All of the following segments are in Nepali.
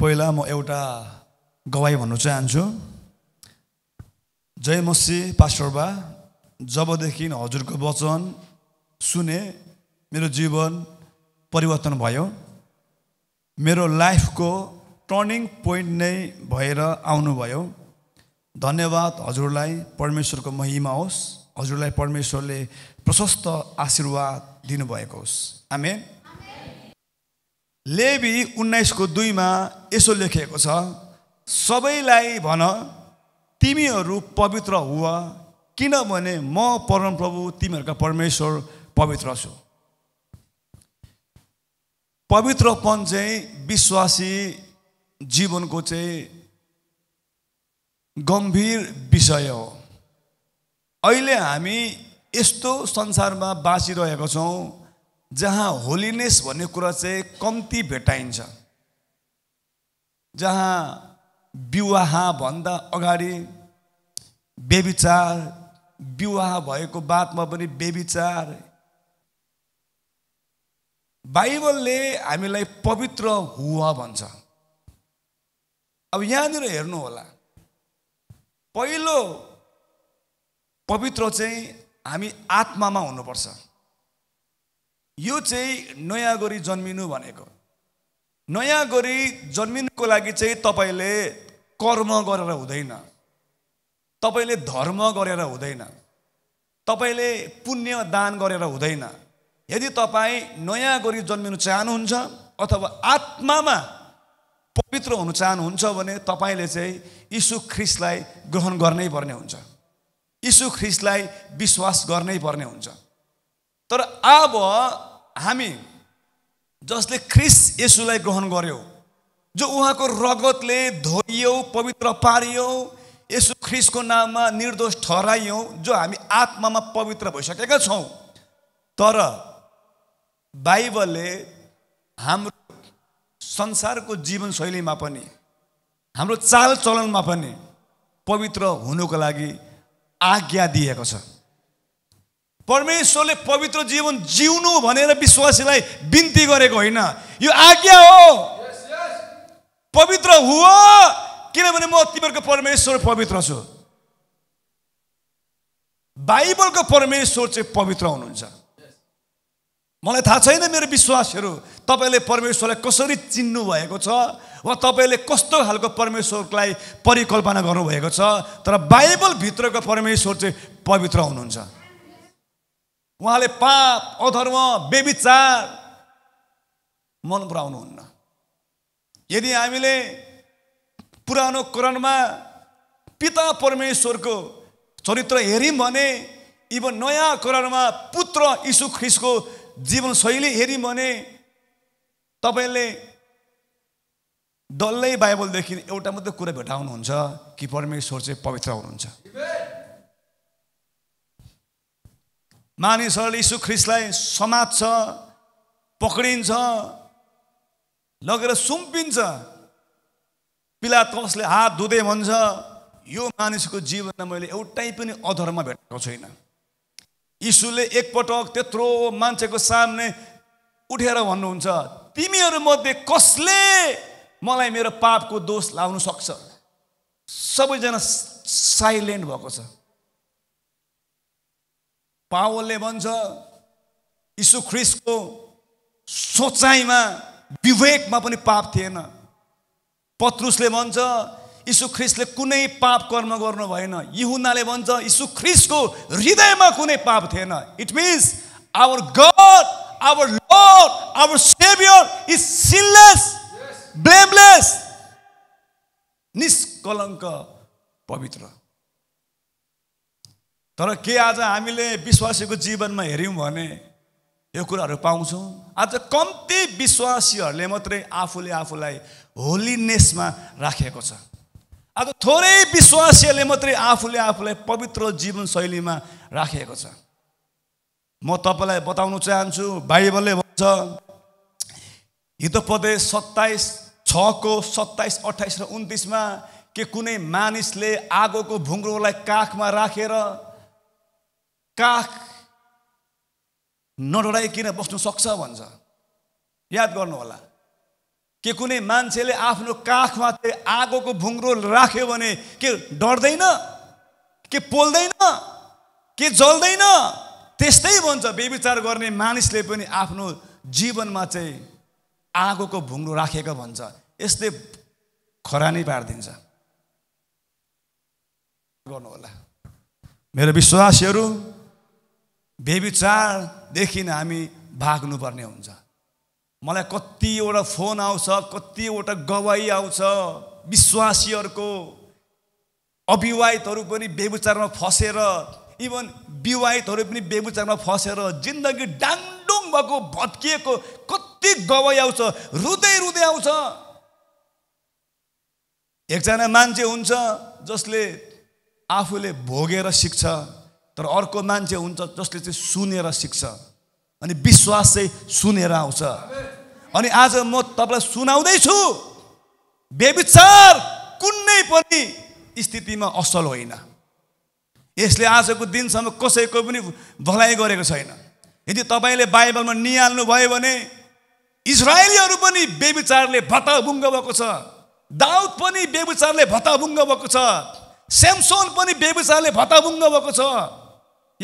पहिला म एउटा गवाई भन्न चाहन्छु जय मसी पास्टरबा जबदेखि हजुरको वचन सुने मेरो जीवन परिवर्तन भयो मेरो लाइफको टर्निङ पोइन्ट नै भएर आउनुभयो धन्यवाद हजुरलाई परमेश्वरको महिमा होस् हजुरलाई परमेश्वरले प्रशस्त आशीर्वाद दिनुभएको होस् आमेन लेबी उन्नाइसको दुईमा यसो लेखिएको छ सबैलाई भन तिमीहरू पवित्र हु किनभने म परमप्रभु तिमीहरूका परमेश्वर पवित्र छु पवित्रपन चाहिँ विश्वासी जीवनको चाहिँ गम्भीर विषय हो अहिले हामी यस्तो संसारमा बाँचिरहेको छौँ जहाँ होलिनेस भन्ने कुरा चाहिँ कम्ती भेटाइन्छ जहाँ विवाहभन्दा अगाडि बेविचार विवाह भएको बादमा पनि बेविचार बाइबलले हामीलाई पवित्र हुवा भन्छ अब यहाँनिर हेर्नु होला पहिलो पवित्र चाहिँ हामी आत्मामा हुनुपर्छ यो चाहिँ नयाँ गरी जन्मिनु भनेको नयाँ गरी जन्मिनुको लागि चाहिँ तपाईँले कर्म गरेर हुँदैन तपाईँले धर्म गरेर हुँदैन तपाईँले पुण्य दान गरेर हुँदैन यदि तपाईँ नयाँ गरी जन्मिनु चाहनुहुन्छ अथवा आत्मामा पवित्र हुन चाहनुहुन्छ भने तपाईँले चाहिँ यीशु ख्रिस्टलाई ग्रहण गर्नै पर्ने हुन्छ यीशु ख्रिस्टलाई विश्वास गर्नै पर्ने हुन्छ तर अब हामी जसले ख्रिस यसुलाई ग्रहण गर्यो जो उहाँको रगतले धोइयो पवित्र पारियो यसु ख्रिसको नाममा निर्दोष ठहराइयौँ जो हामी आत्मामा पवित्र भइसकेका छौँ तर बाइबलले हाम्रो संसारको जीवनशैलीमा पनि हाम्रो चालचलनमा पनि पवित्र हुनुको लागि आज्ञा दिएको छ परमेश्वरले पवित्र जीवन जिउनु भनेर विश्वासीलाई बिन्ती गरेको होइन यो आज्ञा हो पवित्र हो किनभने म तिमीहरूको परमेश्वर पवित्र छु बाइबलको परमेश्वर चाहिँ पवित्र हुनुहुन्छ मलाई थाहा छैन मेरो विश्वासहरू तपाईँले परमेश्वरलाई कसरी चिन्नु भएको छ वा तपाईँले कस्तो खालको परमेश्वरलाई परिकल्पना गर्नुभएको छ तर बाइबलभित्रको परमेश्वर चाहिँ पवित्र हुनुहुन्छ उहाँले पाप अधर्म बेविचार मन पराउनुहुन्न यदि हामीले पुरानो कुरानमा पिता परमेश्वरको चरित्र हेऱ्यौँ भने इभन नयाँ कुरानमा पुत्र यीशु ख्रिसको जीवनशैली हेऱ्यौँ भने तपाईँले डल्लै बाइबलदेखि एउटा मात्रै कुरा भेटाउनुहुन्छ कि परमेश्वर चाहिँ पवित्र हुनुहुन्छ मानिसहरूले यीशु ख्रिस्टलाई समात्छ पक्रिन्छ लगेर सुम्पिन्छ पिला तसले हात धुँदै भन्छ यो मानिसको जीवनमा मैले एउटै पनि अधर्म भेटेको छुइनँ यीशुले एकपटक त्यत्रो मान्छेको सामने उठेर भन्नुहुन्छ तिमीहरूमध्ये कसले मलाई मेरो पापको दोष लाउन सक्छ सबैजना साइलेन्ट भएको छ पावलले भन्छ यीशु ख्रिस्टको सोचाइमा विवेकमा पनि पाप थिएन पत्रुसले भन्छ यीशु ख्रिस्टले कुनै पाप कर्म गर्नु भएन यी हुनाले भन्छ यीशु ख्रिस्टको हृदयमा कुनै पाप थिएन it means our god our lord our saviour is sinless blameless निष्कलङ्क पवित्र तर के आज हामीले विश्वासीको जीवनमा हेऱ्यौँ भने यो कुराहरू पाउँछौँ आज कम्ती विश्वासीहरूले मात्रै आफूले आफूलाई होलिनेसमा राखेको छ आज थोरै विश्वासीहरूले मात्रै आफूले आफूलाई पवित्र जीवनशैलीमा राखेको छ म तपाईँलाई बताउन चाहन्छु बाइबलले भन्छ हितोपदेश सत्ताइस छको सत्ताइस अठाइस र उन्तिसमा के कुनै मानिसले आगोको भुङ्रोलाई काखमा राखेर रा, काख नडराइकन बस्नु सक्छ भन्छ याद गर्नुहोला के कुनै मान्छेले आफ्नो काखमा चाहिँ आगोको भुङ्रो राख्यो भने के डढ्दैन के पोल्दैन के जल्दैन त्यस्तै भन्छ बेविचार गर्ने मानिसले पनि आफ्नो जीवनमा चाहिँ आगोको भुङ्रो राखेको भन्छ यसले खरानी पारिदिन्छ होला मेरो विश्वासहरू बेविचारदेखि हामी भाग्नुपर्ने हुन्छ मलाई कतिवटा फोन आउँछ कतिवटा गवाई आउँछ विश्वासीहरूको अविवाहितहरू पनि बेबुचारमा फसेर इभन विवाहितहरू पनि बेबुचारमा फसेर जिन्दगी डाङडुङ भएको भत्किएको कति गवाई आउँछ रुँदै रुँदै आउँछ एकजना मान्छे हुन्छ जसले आफूले भोगेर सिक्छ तर अर्को मान्छे हुन्छ जसले चाहिँ सुनेर सिक्छ अनि विश्वास चाहिँ सुनेर आउँछ अनि आज म तपाईँलाई सुनाउँदैछु बेविचार कुनै पनि स्थितिमा असल होइन यसले आजको दिनसम्म कसैको पनि भलाइ गरेको छैन यदि तपाईँले बाइबलमा निहाल्नुभयो भने इजरायलीहरू पनि बेविचारले भत्ताभुङ्ग भएको छ दाउद पनि बेविचारले भत्ताभुङ्ग भएको छ स्यामसोन पनि बेविचारले भत्ताभुङ्ग भएको छ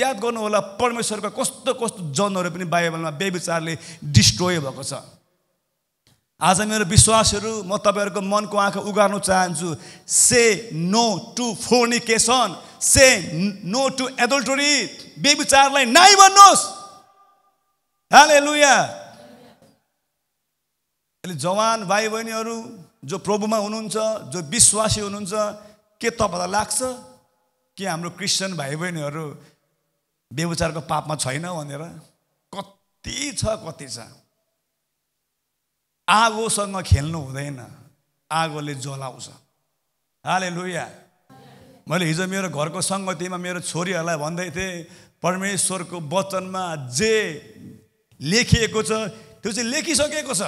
याद गर्नु होला परमेश्वरका कस्तो कस्तो जनहरू पनि बाइबलमा बेविचारले डिस्ट्रोय भएको छ आज मेरो विश्वासहरू म तपाईँहरूको मनको आँखा उगार्नु चाहन्छु say no to fornication say no to adultery बेबिचारलाई नाइ भन्नुहोस् हाले लुया जवान भाइ बहिनीहरू जो प्रभुमा हुनुहुन्छ जो विश्वासी हुनुहुन्छ के तपाईँलाई लाग्छ कि हाम्रो क्रिस्चियन भाइ बहिनीहरू बेबुचारको पापमा छैन भनेर कति छ कति छ आगोसँग खेल्नु हुँदैन आगोले जलाउँछ हाले लुया मैले हिजो मेरो घरको सङ्गतिमा मेरो छोरीहरूलाई भन्दै थिएँ परमेश्वरको वचनमा जे लेखिएको छ त्यो चाहिँ लेखिसकेको छ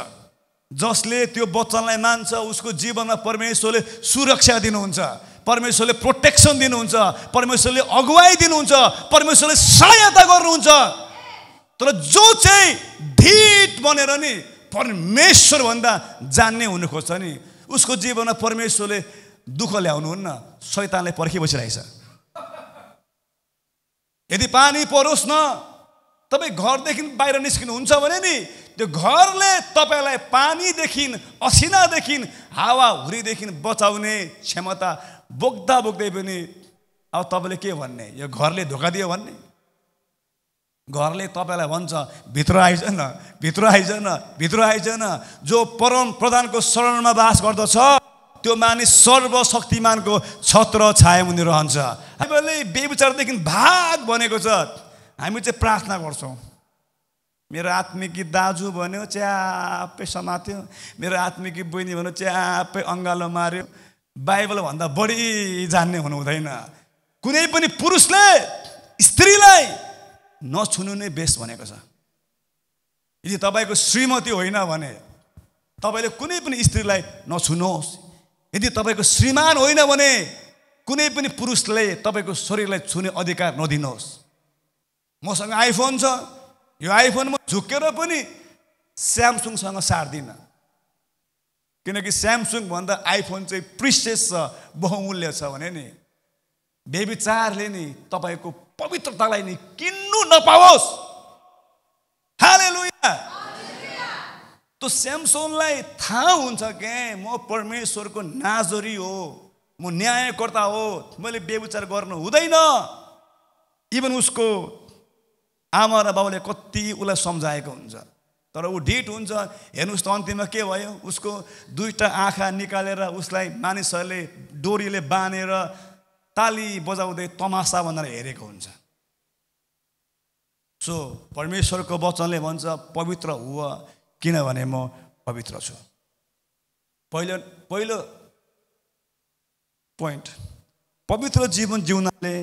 जसले त्यो वचनलाई मान्छ उसको जीवनमा परमेश्वरले सुरक्षा दिनुहुन्छ परमेश्वरले प्रोटेक्सन दिनुहुन्छ परमेश्वरले अगुवाई दिनुहुन्छ परमेश्वरले सहायता गर्नुहुन्छ तर जो चाहिँ ढिट बनेर नि परमेश्वरभन्दा जान्ने हुनु खोज्छ नि उसको जीवनमा परमेश्वरले दुःख ल्याउनुहुन्न शैतानले पर्खि बसिरहेछ यदि पानी परोस् न तपाईँ घरदेखि बाहिर निस्किनुहुन्छ भने नि त्यो घरले तपाईँलाई पानीदेखि असिनादेखि हावाहुरीदेखि बचाउने क्षमता बोक्दा बोक्दै पनि अब तपाईँले के भन्ने यो घरले धोका दियो भन्ने घरले तपाईँलाई भन्छ भित्र आइज न भित्र आइज न भित्र आइज न जो परम प्रधानको शरणमा बास गर्दछ त्यो मानिस सर्वशक्तिमानको छत्र छाया मुनि रहन्छ हामीहरूले बेविचारदेखि भाग भनेको छ हामी चाहिँ प्रार्थना गर्छौँ मेरो आत्मिकी दाजु भन्यो च्यापे समात्यो मेरो आत्मिकी बहिनी भन्यो च्यापे अङ्गालो मार्यो बाइबलभन्दा बढी जान्ने हुनु हुँदैन कुनै पनि पुरुषले स्त्रीलाई नछुनु नै बेस्ट भनेको छ यदि तपाईँको श्रीमती होइन भने तपाईँले कुनै पनि स्त्रीलाई नछुनुहोस् यदि तपाईँको श्रीमान होइन भने कुनै पनि पुरुषले तपाईँको शरीरलाई छुने अधिकार नदिनुहोस् मसँग आइफोन छ यो आइफोन म झुकेर पनि स्यामसुङसँग सार्दिनँ किनकि भन्दा आइफोन चाहिँ प्रिसेस छ बहुमूल्य छ भने नि बेबी चारले नि तपाईँको पवित्रतालाई नि किन्नु नपाओस् हालेलुया त्यो स्यामसोनलाई थाहा हुन्छ के म परमेश्वरको नाजरी हो म न्यायकर्ता हो मैले बेबुचार गर्नु हुँदैन इभन उसको आमा र बाबुले कति उसलाई सम्झाएको हुन्छ तर ऊ ढिट हुन्छ हेर्नुहोस् त अन्तिममा के भयो उसको दुईवटा आँखा निकालेर उसलाई मानिसहरूले डोरीले बाँधेर ताली बजाउँदै तमासा भनेर हेरेको हुन्छ सो परमेश्वरको वचनले भन्छ पवित्र हु किनभने म पवित्र छु पहिलो पहिलो पोइन्ट पवित्र जीवन जिउनाले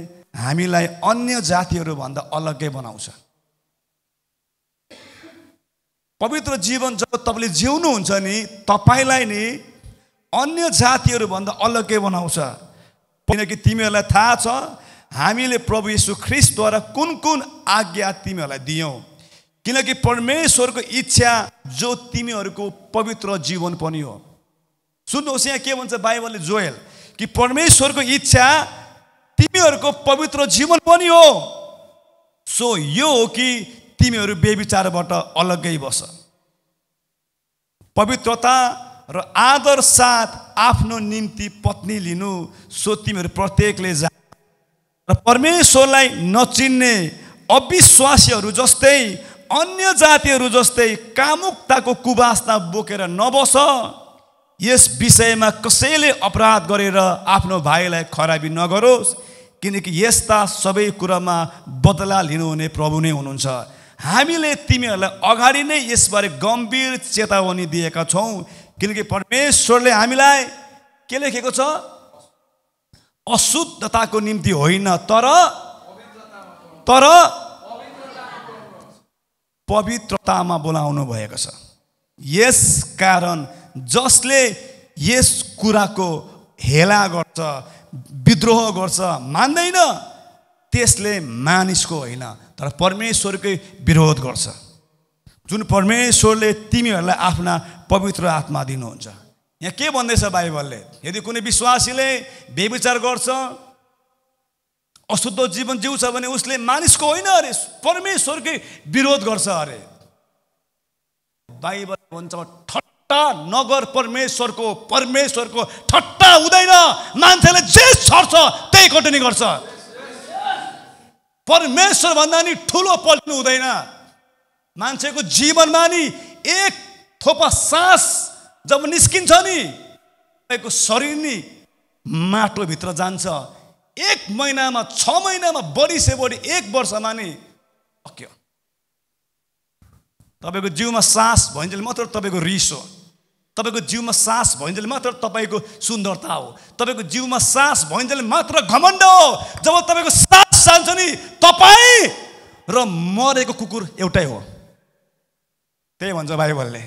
हामीलाई अन्य जातिहरूभन्दा अलग्गै बनाउँछ पवित्र जीवन जब तपाईँले जिउनुहुन्छ नि तपाईँलाई नि अन्य जातिहरूभन्दा अलग्गै बनाउँछ किनकि तिमीहरूलाई थाहा छ हामीले प्रभु यीशु ख्रिस्टद्वारा कुन कुन आज्ञा तिमीहरूलाई दियौ किनकि परमेश्वरको इच्छा जो तिमीहरूको पवित्र जीवन पनि हो सुन्नुहोस् यहाँ के भन्छ बाइबलले जोएल कि परमेश्वरको इच्छा तिमीहरूको पवित्र जीवन पनि हो सो यो हो कि तिमीहरू बेविचारबाट अलग्गै बस पवित्रता र आदर साथ आफ्नो निम्ति पत्नी लिनु सो तिमीहरू प्रत्येकले जा र परमेश्वरलाई नचिन्ने अविश्वासीहरू जस्तै अन्य जातिहरू जस्तै कामुकताको कुबास्ता बोकेर नबस यस विषयमा कसैले अपराध गरेर आफ्नो भाइलाई खराबी नगरोस् किनकि यस्ता सबै कुरामा बदला लिनुहुने प्रभु नै हुनुहुन्छ हामीले तिमीहरूलाई अगाडि नै यसबारे गम्भीर चेतावनी दिएका छौँ किनकि परमेश्वरले हामीलाई के लेखेको छ अशुद्धताको निम्ति होइन तर तर पवित्रतामा बोलाउनु भएको छ यस कारण जसले यस कुराको हेला गर्छ विद्रोह गर्छ मान्दैन त्यसले मानिसको होइन तर परमेश्वरकै विरोध गर्छ जुन परमेश्वरले तिमीहरूलाई आफ्ना पवित्र आत्मा दिनुहुन्छ यहाँ के भन्दैछ बाइबलले यदि कुनै विश्वासीले बेविचार गर्छ अशुद्ध जीवन जिउँछ भने उसले मानिसको होइन अरे परमेश्वरकै विरोध गर्छ अरे बाइबल भन्छ ठट्टा नगर परमेश्वरको परमेश्वरको ठट्टा हुँदैन मान्छेले जे छर्छ त्यही कटनी गर्छ परमेश्वर भन्दा नि ठुलो पल्टिनु हुँदैन मान्छेको जीवनमा नि एक थोपा सास जब निस्किन्छ नि तपाईँको शरीर नि माटोभित्र जान्छ एक महिनामा छ महिनामा बढी से बढी एक वर्षमा नि अक्यो तपाईँको जिउमा सास भइन्जेल मात्र तपाईँको रिस हो तपाईँको जिउमा सास भइन्जेल मात्र तपाईँको सुन्दरता हो तपाईँको जिउमा सास भइन्जेल मात्र घमण्ड हो जब तपाईँको सास जान्छ नि तपाईँ र मरेको कुकुर एउटै हो त्यही भन्छ बाइबलले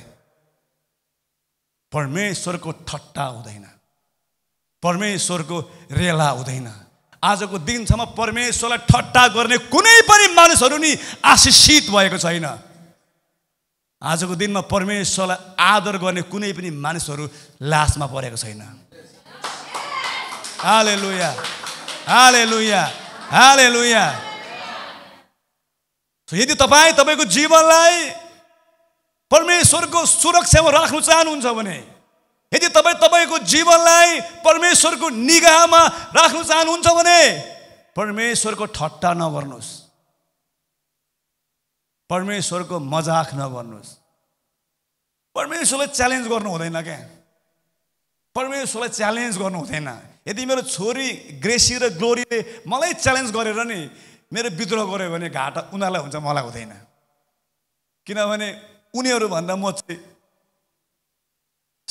परमेश्वरको ठट्टा हुँदैन परमेश्वरको रेला हुँदैन आजको दिनसम्म परमेश्वरलाई ठट्टा गर्ने कुनै पनि मानिसहरू नि आशिषित भएको छैन आजको दिनमा परमेश्वरलाई आदर गर्ने कुनै पनि मानिसहरू लासमा परेको छैन हाले लुया हाले लुया हाले लुया यदि तपाईँ तपाईँको जीवनलाई परमेश्वरको सुरक्षामा राख्नु चाहनुहुन्छ भने यदि तपाईँ तपाईँको जीवनलाई परमेश्वरको निगाहमा राख्नु चाहनुहुन्छ भने परमेश्वरको ठट्टा नगर्नुहोस् परमेश्वरको मजाक नगर्नुहोस् परमेश्वरलाई च्यालेन्ज गर्नु हुँदैन क्या परमेश्वरलाई च्यालेन्ज गर्नु हुँदैन यदि मेरो छोरी ग्रेसी र ग्लोरीले मलाई च्यालेन्ज गरेर नि मेरो विद्रोह गऱ्यो भने घाटा उनीहरूलाई हुन्छ मलाई हुँदैन किनभने उनीहरूभन्दा म चाहिँ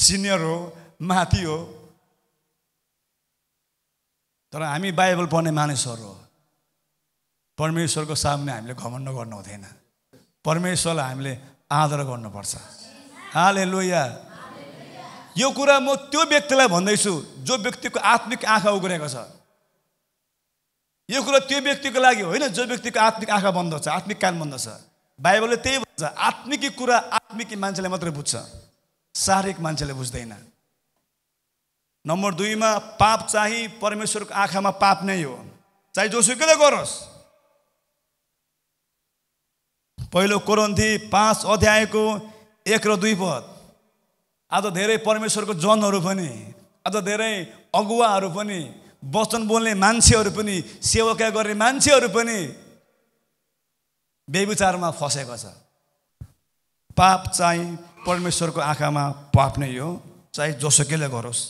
सिनियर हो माथि हो तर हामी बाइबल पढ्ने मानिसहरू हो परमेश्वरको सामने हामीले घमण्ड गर्नु हुँदैन परमेश्वरलाई हामीले आदर गर्नुपर्छ हाले लोया यो कुरा म त्यो व्यक्तिलाई भन्दैछु जो व्यक्तिको आत्मिक आँखा उग्रेको छ यो कुरा त्यो व्यक्तिको लागि होइन जो व्यक्तिको आत्मिक आँखा बन्द छ आत्मिक कान बन्द छ बाइबलले त्यही आत्मिकी कुरा आत्मिकी मान्छेले मात्रै बुझ्छ शारीरिक मान्छेले बुझ्दैन नम्बर दुईमा पाप चाहिँ परमेश्वरको आँखामा पाप नै हो चाहे जोसुकैले गरोस् पहिलो कोरोन्थी पाँच अध्यायको एक र दुई पद आज धेरै परमेश्वरको जनहरू पनि आज धेरै अगुवाहरू पनि वचन बोल्ने मान्छेहरू पनि सेवका गर्ने मान्छेहरू पनि बेविचारमा फँसेको छ पाप चाहिँ परमेश्वरको आँखामा पाप नै हो चाहे जोसुकैले गरोस्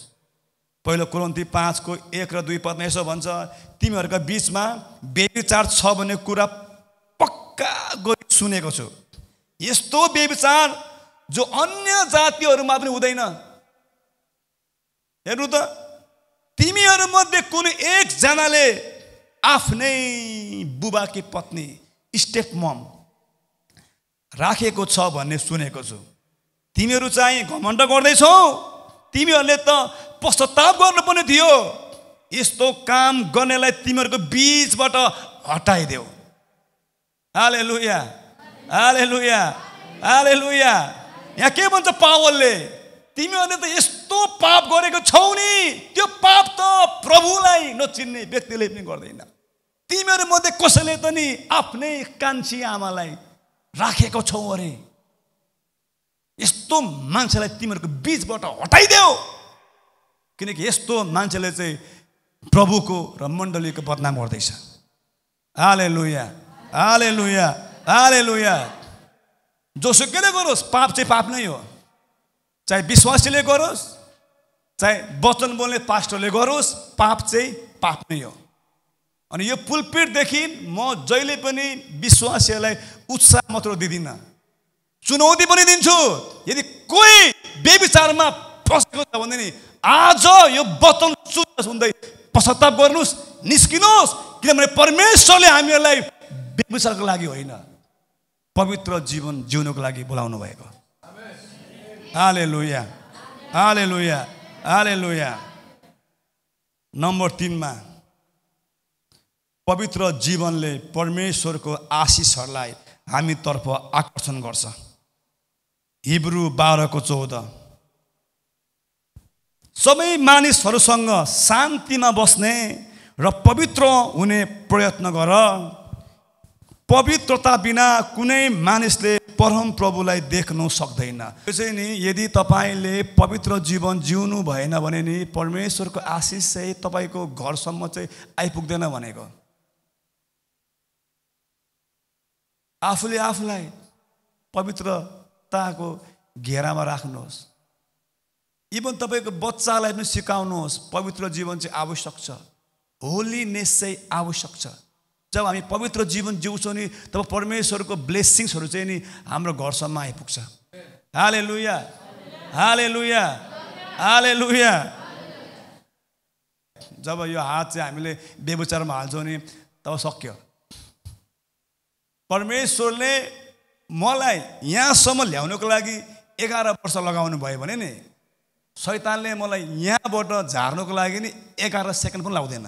पहिलो कुरन्ती पाँचको एक र दुई पदमा यसो भन्छ तिमीहरूका बिचमा बेविचार छ भन्ने कुरा पक्का गरी सुनेको छु यस्तो बेविचार जो अन्य जातिहरूमा पनि हुँदैन हेर्नु त तिमीहरूमध्ये कुनै एकजनाले आफ्नै बुबाकी पत्नी स्टेप मम राखेको छ भन्ने सुनेको छु तिमीहरू चाहिँ घमण्ड गर्दैछौ तिमीहरूले त पश्चाताप पनि थियो यस्तो काम गर्नेलाई तिमीहरूको बिचबाट हटाइदेऊ आले लुया आले लुया आले लुया यहाँ के भन्छ पावलले तिमीहरूले त यस्तो पाप गरेको छौ नि त्यो पाप त प्रभुलाई नचिन्ने व्यक्तिले पनि गर्दैन मध्ये कसैले त नि आफ्नै कान्छी आमालाई राखेको छौ अरे यस्तो मान्छेलाई तिमीहरूको बिचबाट हटाइदेऊ किनकि यस्तो मान्छेले चाहिँ प्रभुको र मण्डलीको बदनाम गर्दैछ आले लुया आले लुया आले लुया जोसुकैले गरोस् पाप चाहिँ पाप नै हो चाहे विश्वासीले गरोस् चाहे वचन बोल्ने पास्टरले गरोस् पाप चाहिँ पाप नै हो अनि यो पुलपिटदेखि म जहिले पनि विश्वासीहरूलाई उत्साह मात्र दिँदिनँ चुनौती पनि दिन्छु यदि कोही बेविचारमा फसेको छ भने नि आज यो वचन सुन्दा सुन्दै पश्चाताप गर्नुहोस् निस्किनुहोस् किनभने परमेश्वरले हामीहरूलाई बेविचारको लागि होइन पवित्र जीवन जिउनुको लागि बोलाउनु भएको आले लोया आले लोया आले लोया नम्बर तिनमा पवित्र जीवनले परमेश्वरको आशिषहरूलाई हामीतर्फ आकर्षण गर्छ हिब्रु बाह्रको चौध सबै मानिसहरूसँग शान्तिमा बस्ने र पवित्र हुने प्रयत्न गर पवित्रता बिना कुनै मानिसले परम प्रभुलाई देख्नु सक्दैन त्यो चाहिँ नि यदि तपाईँले पवित्र जीवन जिउनु भएन भने नि परमेश्वरको आशिष चाहिँ तपाईँको घरसम्म चाहिँ आइपुग्दैन भनेको आफूले आफूलाई पवित्रताको घेरामा राख्नुहोस् इभन तपाईँको बच्चालाई पनि सिकाउनुहोस् पवित्र जीवन चाहिँ आवश्यक छ होलिनेस चाहिँ आवश्यक छ जब हामी पवित्र जीवन जिउँछौँ नि तब परमेश्वरको ब्लेसिङ्सहरू चाहिँ नि हाम्रो घरसम्म आइपुग्छ हाले लुया हाले लुया हाले लुया जब यो हात चाहिँ हामीले बेबुचारमा हाल्छौँ नि तब सक्यो परमेश्वरले मलाई यहाँसम्म ल्याउनको लागि एघार वर्ष लगाउनु भयो भने नि शैतानले मलाई यहाँबाट झार्नुको लागि नि एघार सेकेन्ड पनि लाउँदैन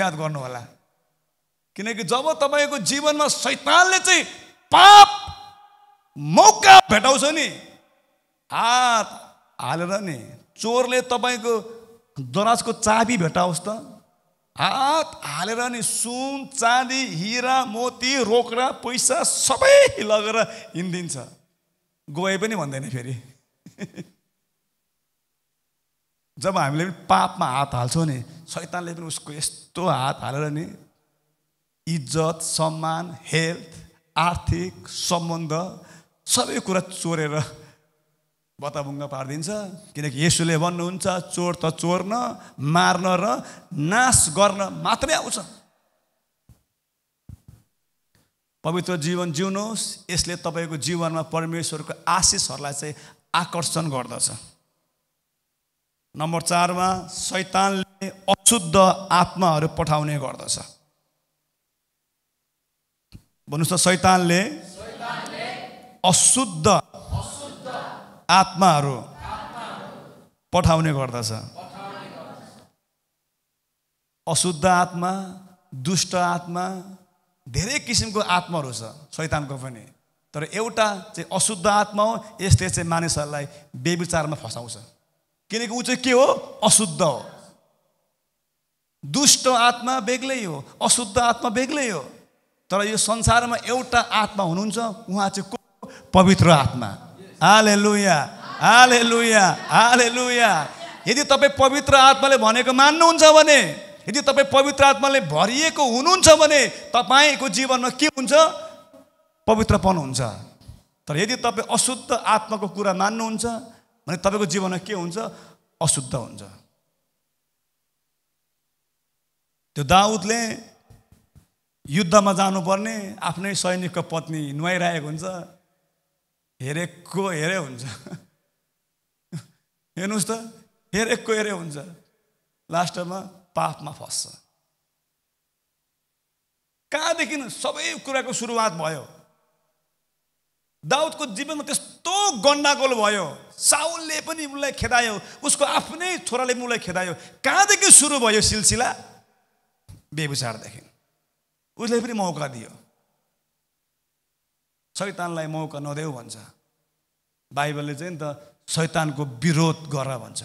याद गर्नु होला किनकि जब तपाईँको जीवनमा शैतानले चाहिँ पाप मौका भेटाउँछ नि हात हालेर नि चोरले तपाईँको दराजको चाबी भेटाओस् त हात हालेर नि सुन चाँदी हिरा मोती रोक्रा पैसा सबै लगेर हिँडिदिन्छ गए पनि भन्दैन फेरि जब हामीले पनि पापमा हात हाल्छौँ नि सैतानले पनि उसको यस्तो हात हालेर नि इज्जत सम्मान हेल्थ आर्थिक सम्बन्ध सबै कुरा चोरेर बताबुङ्ग पारिदिन्छ किनकि यसुले भन्नुहुन्छ चोर त चोर्न मार्न र नाश गर्न मात्रै आउँछ पवित्र जीवन जिउनुहोस् यसले तपाईँको जीवनमा परमेश्वरको आशिषहरूलाई चाहिँ आकर्षण गर्दछ नम्बर चारमा शैतानले अशुद्ध आत्माहरू पठाउने गर्दछ भन्नुहोस् त शैतानले अशुद्ध आत्माहरू पठाउने गर्दछ अशुद्ध आत्मा दुष्ट आत्मा धेरै किसिमको आत्माहरू छ शैतानको पनि तर एउटा चाहिँ अशुद्ध आत्मा हो यसले चाहिँ मानिसहरूलाई बेविचारमा फसाउँछ किनकि ऊ चाहिँ के हो अशुद्ध हो दुष्ट आत्मा बेग्लै हो अशुद्ध आत्मा बेग्लै हो तर यो संसारमा एउटा आत्मा हुनुहुन्छ उहाँ चाहिँ को पवित्र आत्मा हालेलुया हालेलुया हालेलुया यदि तपाईँ पवित्र आत्माले भनेको मान्नुहुन्छ भने यदि तपाईँ पवित्र आत्माले भरिएको हुनुहुन्छ भने तपाईँको जीवनमा के हुन्छ पवित्रपन हुन्छ तर यदि तपाईँ अशुद्ध आत्माको कुरा मान्नुहुन्छ भने तपाईँको जीवनमा के हुन्छ अशुद्ध हुन्छ त्यो दाउदले युद्धमा जानुपर्ने आफ्नै सैनिकको पत्नी नुहाइरहेको हुन्छ हेरेको हेरे हुन्छ हेर्नुहोस् त हेरेको हेरे हुन्छ लास्टमा पापमा फस्छ कहाँदेखि सबै कुराको सुरुवात भयो दाउदको जीवनमा त्यस्तो गन्डागोल भयो साउलले पनि उसलाई खेदायो उसको आफ्नै छोराले पनि उसलाई खेदायो कहाँदेखि सुरु भयो सिलसिला बेबुचारदेखि उसले पनि मौका दियो शैतानलाई मौका नदेऊ भन्छ बाइबलले चाहिँ नि त शैतानको विरोध गर भन्छ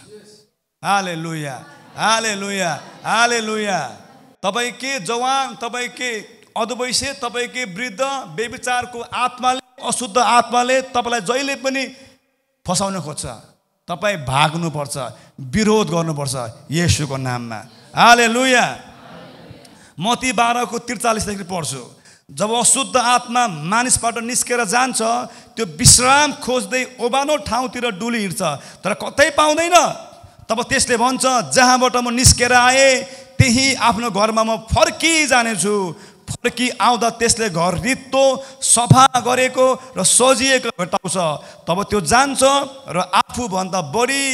हाले लुया हाले लुया हाले लुया तपाईँ के जवान तपाईँ के अधवैसे तपाईँ के वृद्ध बेविचारको आत्माले अशुद्ध आत्माले तपाईँलाई जहिले पनि फसाउन खोज्छ तपाईँ भाग्नुपर्छ विरोध गर्नुपर्छ यसुको नाममा हाले लुया म ती बाह्रको त्रिचालिसदेखि पढ्छु जब अशुद्ध आत्मा मानिसबाट निस्केर जान्छ त्यो विश्राम खोज्दै ओबानो ठाउँतिर डुली हिँड्छ तर कतै पाउँदैन तब त्यसले भन्छ जहाँबाट म निस्केर आएँ त्यही आफ्नो घरमा म फर्किजानेछु फर्की आउँदा त्यसले घर रित्तो सफा गरेको र सजिएको भेटाउँछ तब त्यो जान्छ र आफूभन्दा बढी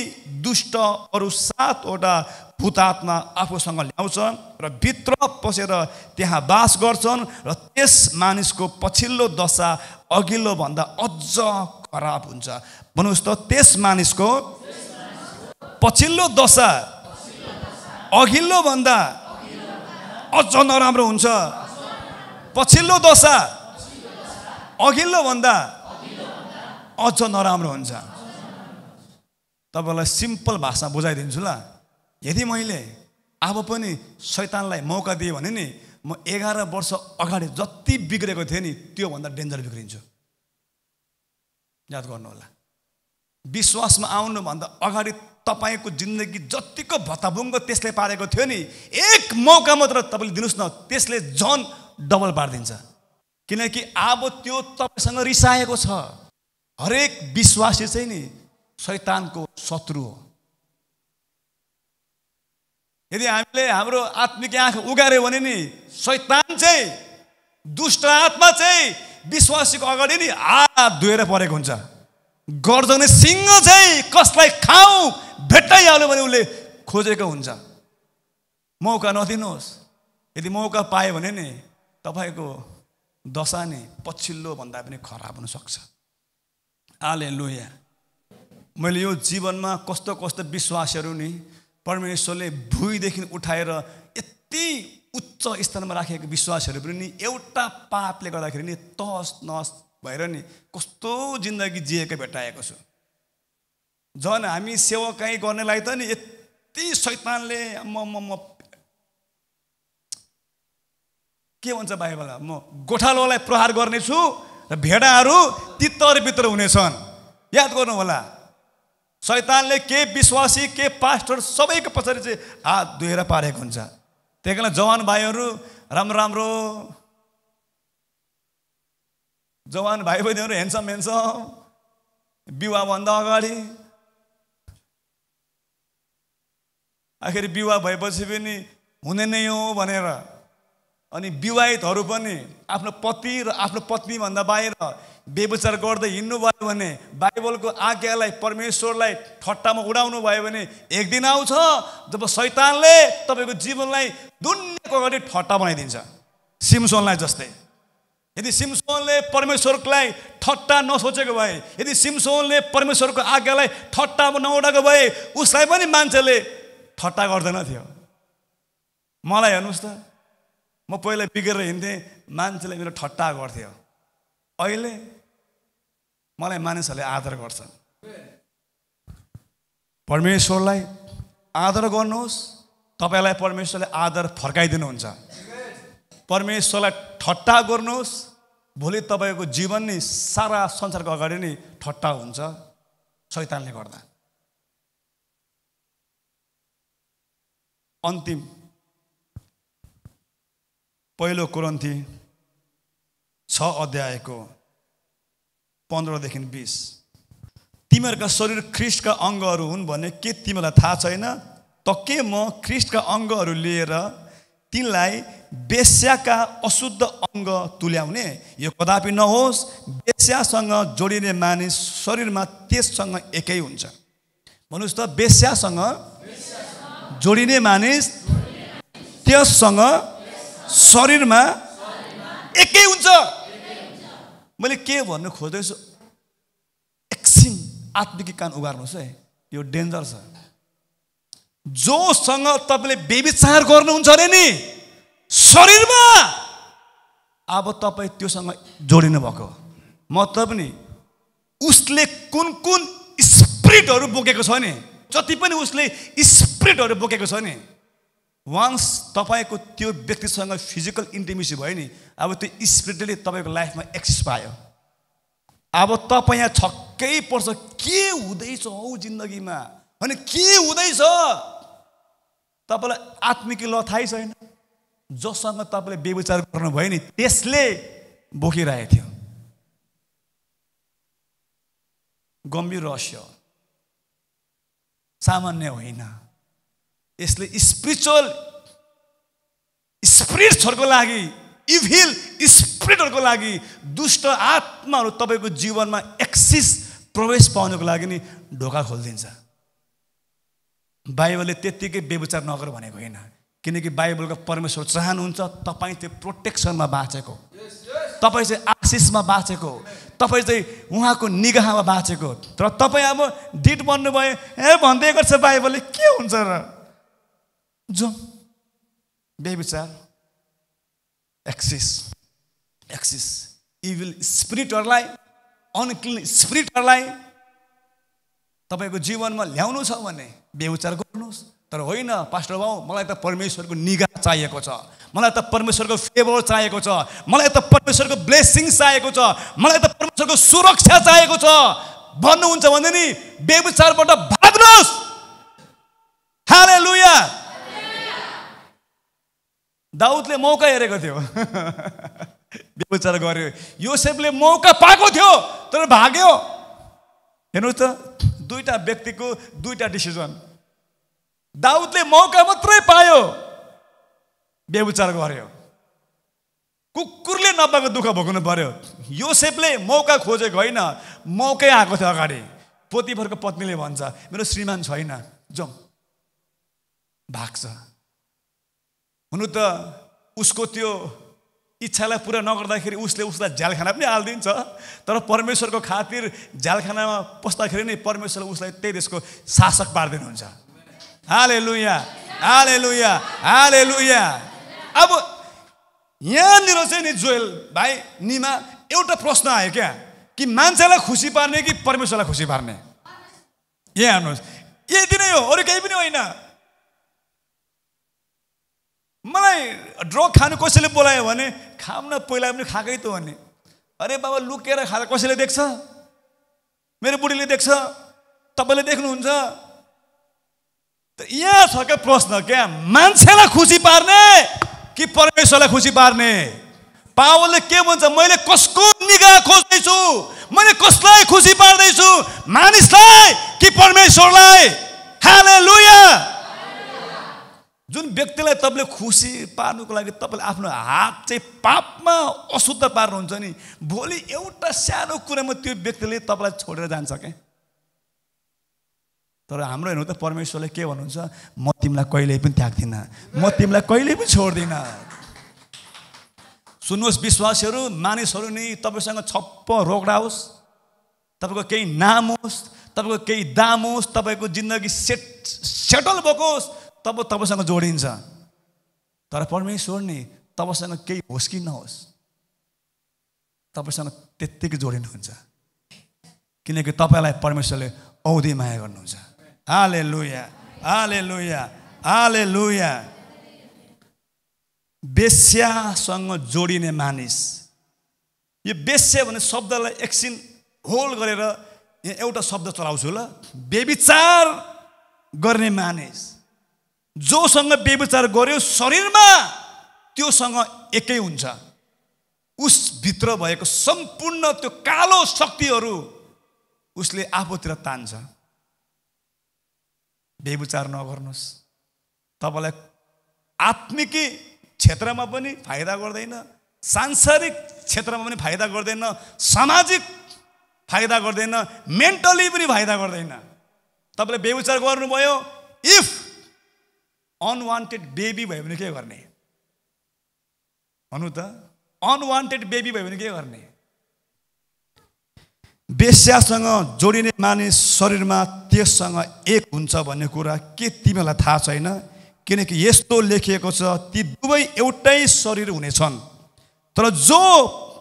दुष्ट अरू सातवटा उतात्मा आफूसँग ल्याउँछन् र भित्र पसेर त्यहाँ बास गर्छन् र त्यस मानिसको पछिल्लो दशा अघिल्लो भन्दा अझ खराब हुन्छ भन्नुहोस् त त्यस मानिसको पछिल्लो दशा अघिल्लो भन्दा अझ नराम्रो हुन्छ पछिल्लो दशा अघिल्लो भन्दा अझ नराम्रो हुन्छ तपाईँलाई सिम्पल भाषा बुझाइदिन्छु ल यदि मैले अब पनि शैतानलाई मौका दिएँ भने नि म एघार वर्ष अगाडि जति बिग्रेको थिएँ नि त्योभन्दा डेन्जर बिग्रिन्छु याद गर्नुहोला विश्वासमा आउनुभन्दा अगाडि तपाईँको जिन्दगी जतिको भत्ताभुङ्गो त्यसले पारेको थियो नि एक मौका मात्र तपाईँले दिनुहोस् न त्यसले झन डबल पारिदिन्छ किनकि अब त्यो तपाईँसँग रिसाएको छ हरेक विश्वासी चाहिँ नि शैतानको शत्रु हो यदि हामीले हाम्रो आत्मिक आँख उगाऱ्यो भने नि शैतान चाहिँ दुष्ट आत्मा चाहिँ विश्वासीको अगाडि नि हात धोएर परेको हुन्छ गर्दने सिंह चाहिँ कसलाई खाऊ भेट्टाइहाल्यो भने उसले खोजेको हुन्छ मौका नदिनुहोस् यदि मौका पायो भने नि तपाईँको दशा नि पछिल्लो भन्दा पनि खराब हुनसक्छ आले लोया मैले यो जीवनमा कस्तो कस्तो विश्वासहरू नि परमेश्वरले भुइँदेखि उठाएर यति उच्च स्थानमा राखेको विश्वासहरू पनि एउटा पापले गर्दाखेरि नि तहस नहस भएर नि कस्तो जिन्दगी जिएको भेटाएको छु झन् हामी सेवा सेवाकाहीँ गर्नेलाई त नि यति शैतानले म म म के भन्छ बाइबलमा म गोठालोलाई प्रहार गर्नेछु र भेडाहरू तितरभित्र हुनेछन् याद गर्नु होला शैतानले के विश्वासी के पास्टर सबैको पछाडि चाहिँ हात धोएर पारेको हुन्छ त्यही कारण जवान भाइहरू राम्रो राम्रो जवान भाइ बहिनीहरू हेन्सम हेन्सम विवाहभन्दा अगाडि आखिर विवाह भएपछि पनि हुने नै हो भनेर अनि विवाहितहरू पनि आफ्नो पति र आफ्नो पत्नीभन्दा बाहिर व्यवचार गर्दै भयो भने बाइबलको आज्ञालाई परमेश्वरलाई ठट्टामा उडाउनु भयो भने एक दिन आउँछ जब सैतानले तपाईँको जीवनलाई दुनियाँको अगाडि ठट्टा बनाइदिन्छ सिमसोनलाई जस्तै यदि सिमसोनले परमेश्वरलाई ठट्टा नसोचेको भए यदि सिमसोनले परमेश्वरको आज्ञालाई ठट्टामा नउडाएको भए उसलाई पनि मान्छेले ठट्टा गर्दैन थियो मलाई हेर्नुहोस् त म पहिला बिग्रेर हिँड्थेँ मान्छेले मेरो ठट्टा गर्थ्यो अहिले मलाई मानिसहरूले आदर गर्छन् परमेश्वरलाई आदर गर्नुहोस् तपाईँलाई परमेश्वरले आदर फर्काइदिनुहुन्छ परमेश्वरलाई ठट्टा गर्नुहोस् भोलि तपाईँको जीवन नै सारा संसारको अगाडि नै ठट्टा हुन्छ शैतानले गर्दा अन्तिम पहिलो कुरन्थी छ अध्यायको पन्ध्रदेखि बिस तिमीहरूका शरीर ख्रिस्टका अङ्गहरू हुन् भने के तिमीलाई थाहा छैन त के म ख्रिस्टका अङ्गहरू लिएर तिनलाई बेस्याका अशुद्ध अङ्ग तुल्याउने यो कदापि नहोस् बेस्यासँग जोडिने मानिस शरीरमा त्यससँग एकै हुन्छ भन्नुहोस् त बेस्यासँग जोडिने मानिस त्यससँग शरीरमा एकै हुन्छ मैले के भन्नु खोज्दैछु एकछिन आत्मिकी कान उगार्नुहोस् है यो डेन्जर छ जोसँग तपाईँले बेविचार गर्नुहुन्छ अरे नि शरीरमा अब तपाईँ त्योसँग जोडिनु भएको मतलब नि उसले कुन कुन स्प्रिटहरू बोकेको छ नि जति पनि उसले स्प्रिटहरू बोकेको छ नि वान्स तपाईँको त्यो व्यक्तिसँग फिजिकल इन्टिमेसी भयो नि अब त्यो स्पिरिटले तपाईँको लाइफमा एक्सेस पायो अब तपाईँ यहाँ छक्कै पर्छ के हुँदैछ हौ जिन्दगीमा होइन के हुँदैछ तपाईँलाई आत्मिक ल थाहै छैन जससँग तपाईँले व्यविचार गर्नुभयो नि त्यसले बोकिरहेको थियो गम्भीर रहस्य सामान्य होइन यसले स्पिरिचुअल स्पिरिट्सहरूको लागि इभिल स्पिरिटहरूको लागि दुष्ट आत्माहरू तपाईँको जीवनमा एक्सिस प्रवेश पाउनुको लागि नि ढोका खोलिदिन्छ बाइबलले त्यत्तिकै बेविचार नगर भनेको होइन किनकि बाइबलको परमेश्वर चाहनुहुन्छ तपाईँ चाहिँ प्रोटेक्सनमा बाँचेको तपाईँ चाहिँ आशिषमा बाँचेको तपाईँ चाहिँ उहाँको निगाहमा बाँचेको तर तपाईँ अब डिट बन्नुभयो ए भन्दै गर्छ बाइबलले के हुन्छ र John, बेविचार एक्सिस एक्सिस इभिल स्पिरिटहरूलाई अनक्लिन स्पिरिटहरूलाई तपाईँको जीवनमा ल्याउनु छ भने बेविचार गर्नुहोस् तर होइन पास्टर बाउ मलाई त परमेश्वरको निगा चाहिएको छ मलाई त परमेश्वरको फेभर चाहिएको छ मलाई त परमेश्वरको ब्लेसिङ चाहिएको छ मलाई त परमेश्वरको सुरक्षा चाहिएको छ भन्नुहुन्छ भने नि बेविचारबाट भाग्नुहोस् दाउदले मौका हेरेको थियो व्यवचार गर्यो यो सेपले मौका पाएको थियो तर भाग्यो हेर्नुहोस् त दुईवटा व्यक्तिको दुईवटा डिसिजन दाउदले मौका मात्रै पायो व्यवचार गर्यो कुकुरले नपाएको दुःख भोग्नु पर्यो यो सेपले मौका खोजेको होइन मौकै आएको थियो अगाडि पोतिभरको पत्नीले भन्छ मेरो श्रीमान छैन जाउँ भाग्छ हुनु त उसको त्यो इच्छालाई पुरा नगर्दाखेरि उसले उसलाई झ्यालखाना पनि हालिदिन्छ तर परमेश्वरको खातिर झ्यालखानामा पस्दाखेरि नै परमेश्वरले उसलाई त्यही देशको शासक पारिदिनुहुन्छ हाले लुया हाले लुया हाले लुया अब यहाँनिर चाहिँ नि जोएल भाइ निमा एउटा प्रश्न आयो क्या कि मान्छेलाई खुसी पार्ने कि परमेश्वरलाई खुसी पार्ने यहाँ हेर्नुहोस् यति नै हो अरू केही पनि होइन मलाई ड्रग खानु कसैले बोलायो भने खाऊ न पहिला पनि खाएकै त भने अरे बाबा लुकेर खाएर कसैले देख्छ मेरो बुढीले देख्छ तपाईँले देख्नुहुन्छ यहाँ छ क्या प्रश्न क्या मान्छेलाई खुसी पार्ने कि परमेश्वरलाई खुसी पार्ने पावलले के भन्छ मैले कसको निगा खोज्दैछु मैले कसलाई खुसी पार्दैछु मानिसलाई कि परमेश्वरलाई हाले लुया जुन व्यक्तिलाई तपाईँले खुसी पार्नुको लागि तपाईँले आफ्नो हात चाहिँ पापमा अशुद्ध पार्नुहुन्छ नि भोलि एउटा सानो कुरामा त्यो व्यक्तिले तपाईँलाई छोडेर जान्छ क्या तर हाम्रो हेर्नु त परमेश्वरले के भन्नुहुन्छ म तिमीलाई कहिल्यै पनि त्याग्दिनँ म तिमीलाई कहिल्यै पनि छोड्दिनँ सुन्नुहोस् विश्वासहरू मानिसहरू नि तपाईँसँग छप्प रोक्डा होस् तपाईँको केही नाम होस् तपाईँको केही दाम होस् तपाईँको जिन्दगी सेट सेटल भएको होस् तब तपाईँसँग जोडिन्छ तर परमेश्वर नि तपाईँसँग केही होस् कि नहोस् तपाईँसँग त्यत्तिकै जोडिनुहुन्छ किनकि तपाईँलाई परमेश्वरले औधी माया गर्नुहुन्छ आले लुया आले लुया आले लुया बेस्यासँग जोडिने मानिस यो बेस्या भन्ने शब्दलाई एकछिन होल्ड गरेर एउटा शब्द चलाउँछु ल बेविचार गर्ने मानिस जोसँग व्यविचार गर्यो शरीरमा त्योसँग एकै हुन्छ उसभित्र भएको सम्पूर्ण त्यो कालो शक्तिहरू उसले आफूतिर तान्छ व्यविचार नगर्नुहोस् तपाईँलाई आत्मिकी क्षेत्रमा पनि फाइदा गर्दैन सांसारिक क्षेत्रमा पनि फाइदा गर्दैन सामाजिक फाइदा गर्दैन मेन्टली पनि फाइदा गर्दैन तपाईँले व्यविचार गर्नुभयो इफ अनवान्टेड बेबी भयो भने के गर्ने भनौँ त अनवान्टेड बेबी भयो भने के गर्ने बेस्यासँग जोडिने मानिस शरीरमा त्यससँग एक हुन्छ भन्ने कुरा के तिमीलाई थाहा छैन किनकि यस्तो लेखिएको छ ती दुवै एउटै शरीर हुनेछन् तर जो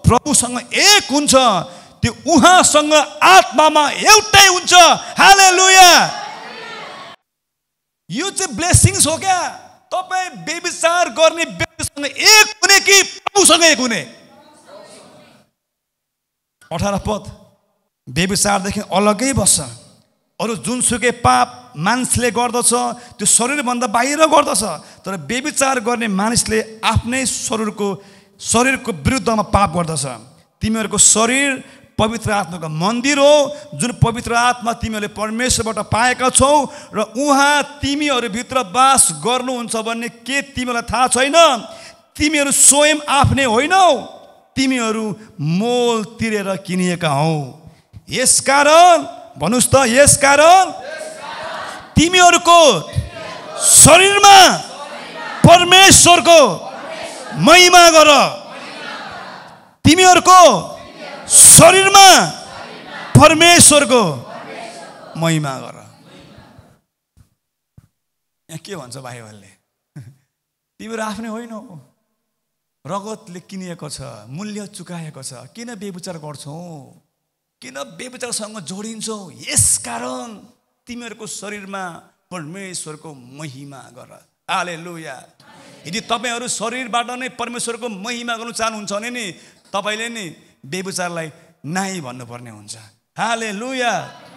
प्रभुसँग एक हुन्छ त्यो उहाँसँग आत्मामा एउटै हुन्छ हाले लुया यो चाहिँ ब्लेसिङ्स हो क्या तपाईँ बेविचार गर्ने व्यक्तिसँग एक हुने कि प्रभुसँग एक हुने अठार पद बेविचारदेखि अलग्गै बस्छ अरू जुनसुकै पाप मान्छेले गर्दछ त्यो शरीरभन्दा बाहिर गर्दछ तर बेविचार गर्ने मानिसले आफ्नै शरीरको शरीरको विरुद्धमा पाप गर्दछ तिमीहरूको शरीर पवित्र आत्माको मन्दिर हो जुन पवित्र आत्मा तिमीहरूले परमेश्वरबाट पाएका छौ र उहाँ तिमीहरूभित्र बास गर्नुहुन्छ भन्ने के तिमीलाई थाहा छैन तिमीहरू स्वयं आफ्नै होइनौ तिमीहरू मोल तिरेर किनिएका हौ यस कारण भन्नुहोस् त यस कारण तिमीहरूको शरीरमा परमेश्वरको महिमा गर तिमीहरूको शरीरमा परमेश्वरको महिमा गर यहाँ के भन्छ भाइहरूले तिमीहरू आफ्नै होइनौ रगतले किनिएको छ मूल्य चुकाएको छ किन बेबुचार गर्छौ किन बेबुचारसँग जोडिन्छौ यस कारण तिमीहरूको शरीरमा परमेश्वरको महिमा गर आले लोया यदि तपाईँहरू शरीरबाट नै परमेश्वरको महिमा गर्नु चाहनुहुन्छ भने नि तपाईँले नि बेबुचारलाई नाइ भन्नुपर्ने हुन्छ हाले लुया